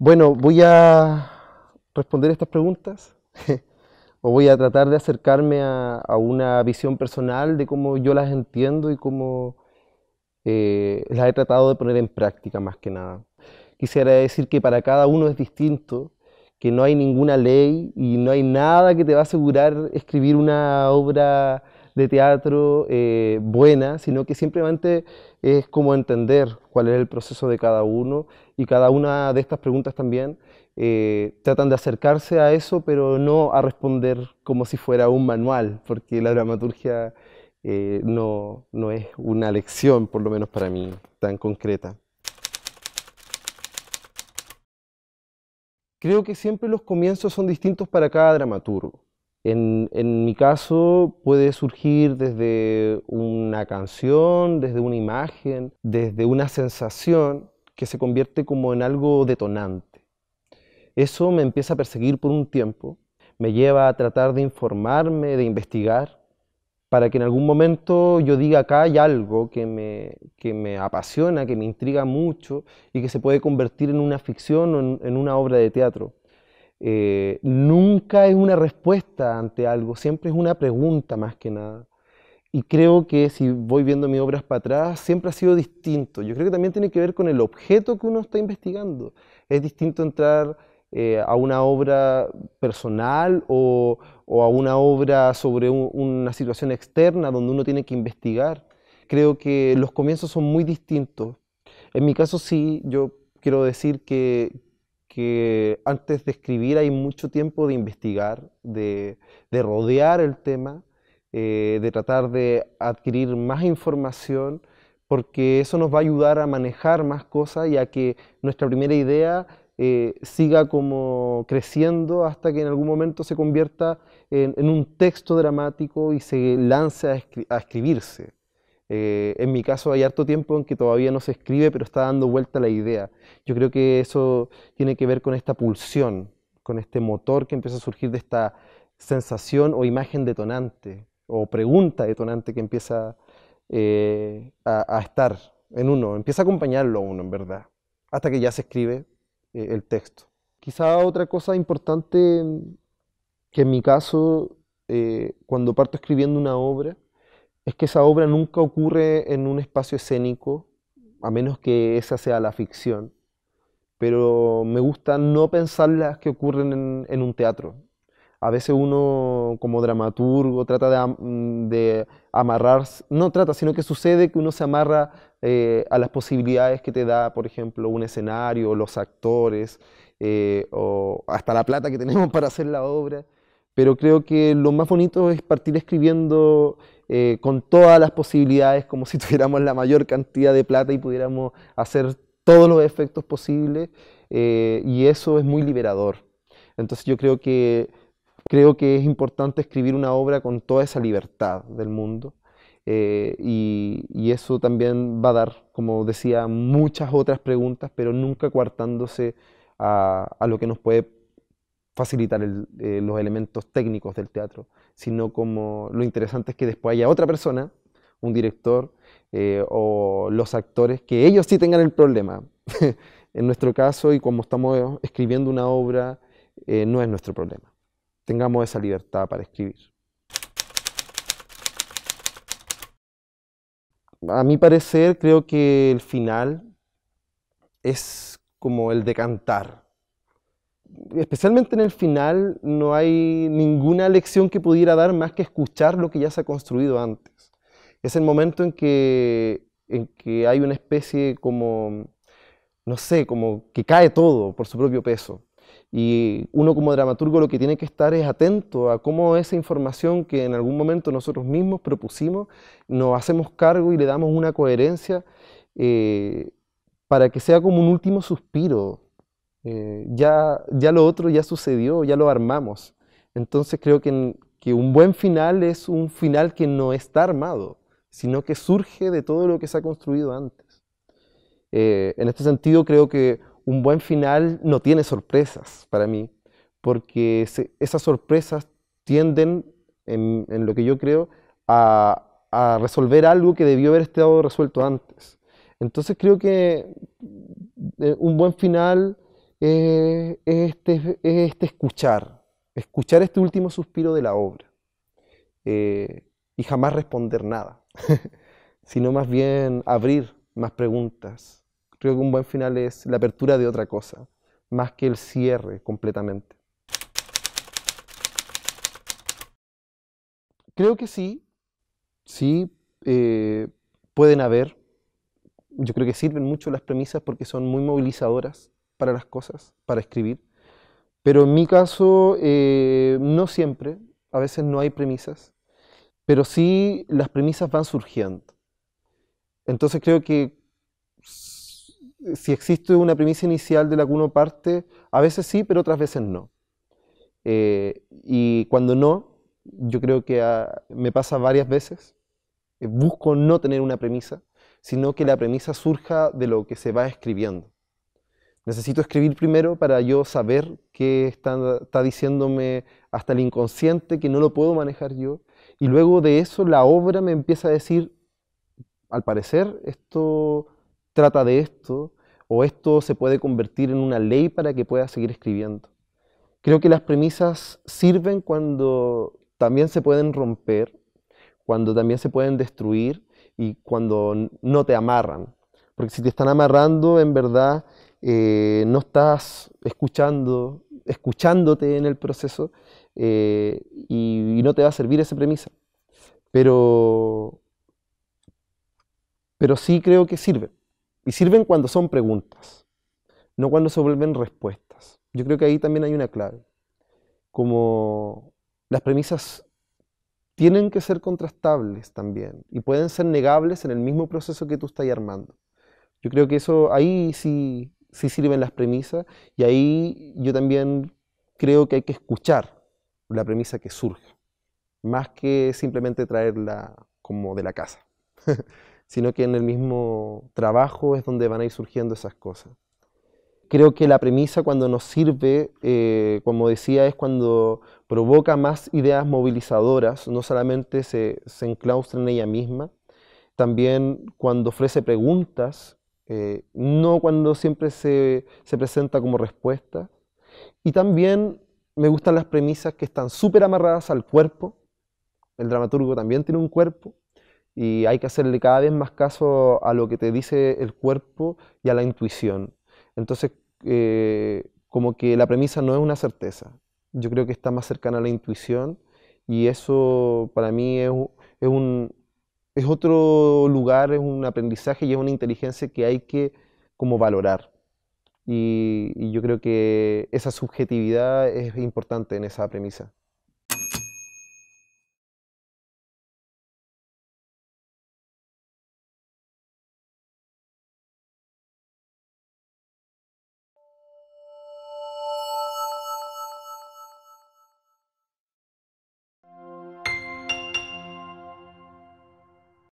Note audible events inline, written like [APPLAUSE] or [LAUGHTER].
Bueno, voy a responder estas preguntas [LAUGHS] o voy a tratar de acercarme a, una visión personal de cómo yo las entiendo y cómo eh, las he tratado de poner en práctica más que nada. Quisiera decir que para cada uno es distinto, que no hay ninguna ley y no hay nada que te va a asegurar escribir una obra de teatro eh, buena, sino que simplemente es como entender cuál es el proceso de cada uno y cada una de estas preguntas también eh, tratan de acercarse a eso, pero no a responder como si fuera un manual, porque la dramaturgia eh, no es una lección, por lo menos para mí, tan concreta. Creo que siempre los comienzos son distintos para cada dramaturgo. En, mi caso puede surgir desde una canción, desde una imagen, desde una sensación que se convierte como en algo detonante. Eso me empieza a perseguir por un tiempo, me lleva a tratar de informarme, de investigar, para que en algún momento yo diga acá hay algo que me, apasiona, que me intriga mucho y que se puede convertir en una ficción o en una obra de teatro. Eh, nunca es una respuesta ante algo, siempre es una pregunta más que nada. Y creo que si voy viendo mis obras para atrás, siempre ha sido distinto. Yo creo que también tiene que ver con el objeto que uno está investigando. Es distinto entrar eh, a una obra personal o, a una obra sobre una situación externa donde uno tiene que investigar. Creo que los comienzos son muy distintos. En mi caso sí, yo quiero decir que, que antes de escribir hay mucho tiempo de investigar, de, rodear el tema, eh, de tratar de adquirir más información, porque eso nos va a ayudar a manejar más cosas y a que nuestra primera idea eh, siga como creciendo hasta que en algún momento se convierta en, un texto dramático y se lance a escribirse. Eh, en mi caso hay harto tiempo en que todavía no se escribe, pero está dando vuelta la idea. Yo creo que eso tiene que ver con esta pulsión, con este motor que empieza a surgir de esta sensación o imagen detonante, o pregunta detonante que empieza eh, a, estar en uno, empieza a acompañarlo a uno, en verdad, hasta que ya se escribe eh, el texto. Quizá otra cosa importante que en mi caso, cuando parto escribiendo una obra, es que esa obra nunca ocurre en un espacio escénico, a menos que esa sea la ficción, pero me gusta no pensar las que ocurren en, un teatro. A veces uno como dramaturgo trata de, amarrar, no trata, sino que sucede que uno se amarra eh, a las posibilidades que te da, por ejemplo, un escenario, los actores, eh, o hasta la plata que [LAUGHS] tenemos para hacer la obra. Pero creo que lo más bonito es partir escribiendo eh, con todas las posibilidades, como si [LAUGHS] tuviéramos la mayor cantidad de plata y pudiéramos hacer todos los efectos posibles, eh, y eso es muy liberador. Entonces yo creo que, creo que es importante escribir una obra con toda esa libertad del mundo, eh, y, eso también va a dar, como decía, muchas otras preguntas, pero nunca coartándose a, a lo que nos puede facilitar eh, los elementos técnicos del teatro, sino como lo interesante es que después haya otra persona, un director eh, o los actores, que ellos sí tengan el problema. [LAUGHS] en nuestro caso, y como estamos escribiendo una obra, eh, no es nuestro problema. Tengamos esa libertad para escribir. A mi parecer, creo que el final es como el de cantar especialmente en el final, no hay ninguna lección que pudiera dar más que escuchar lo que ya se ha construido antes. Es el momento en que, que hay una especie como, no sé, como que cae todo por su propio peso. Y uno como dramaturgo lo que tiene que estar es atento a cómo esa información que en algún momento nosotros mismos propusimos, nos hacemos cargo y le damos una coherencia eh, para que sea como un último suspiro eh, ya, ya lo otro ya sucedió, ya lo armamos. Entonces creo que, que un buen final es un final que no está armado, sino que surge de todo lo que se ha construido antes. Eh, en este sentido creo que un buen final no tiene sorpresas para mí, porque esas sorpresas tienden, en, lo que yo creo, a resolver algo que debió haber estado resuelto antes. Entonces creo que eh, un buen final eh, es este, este, escuchar, escuchar este último suspiro de la obra eh, y jamás responder nada, [LAUGHS] sino más bien abrir más preguntas. Creo que un buen final es la apertura de otra cosa, más que el cierre completamente. Creo que sí, sí, eh, pueden haber. Yo creo que sirven mucho las premisas porque son muy movilizadoras para las cosas, para escribir. Pero en mi caso, eh, no siempre, a veces no hay premisas, pero sí las premisas van surgiendo. Entonces creo que si existe una premisa inicial de la que parte, a veces sí, pero otras veces no. Eh, y cuando no, yo creo que ah, me pasa varias veces, eh, busco no tener una premisa, sino que la premisa surja de lo que se va escribiendo. Necesito escribir primero para yo saber qué está, diciéndome hasta el inconsciente, que no lo puedo manejar yo. Y luego de eso la obra me empieza a decir, al parecer esto trata de esto, o esto se puede convertir en una ley para que pueda seguir escribiendo. Creo que las premisas sirven cuando también se pueden romper, cuando también se pueden destruir y cuando no te amarran. Porque si te están amarrando, en verdad eh, no estás escuchando, escuchándote en el proceso eh, y, no te va a servir esa premisa. Pero, pero sí creo que sirven. Y sirven cuando son preguntas, no cuando se vuelven respuestas. Yo creo que ahí también hay una clave. Como las premisas tienen que ser contrastables también y pueden ser negables en el mismo proceso que tú estás armando. Yo creo que eso ahí sí sí sirven las premisas y ahí yo también creo que hay que escuchar la premisa que surge, más que simplemente traerla como de la casa, [LAUGHS] sino que en el mismo trabajo es donde van a ir surgiendo esas cosas. Creo que la premisa cuando nos sirve, eh, como decía, es cuando provoca más ideas movilizadoras, no solamente se enclaustra en ella misma, también cuando ofrece preguntas eh, no cuando siempre se, presenta como respuesta. Y también me gustan las premisas que están súper amarradas al cuerpo. El dramaturgo también tiene un cuerpo y hay que hacerle cada vez más caso a lo que te dice el cuerpo y a la intuición. Entonces, eh, como que la premisa no es una certeza. Yo creo que está más cercana a la intuición y eso para mí es un, es otro lugar, es un aprendizaje y es una inteligencia que hay que como valorar. y yo creo que esa subjetividad es importante en esa premisa.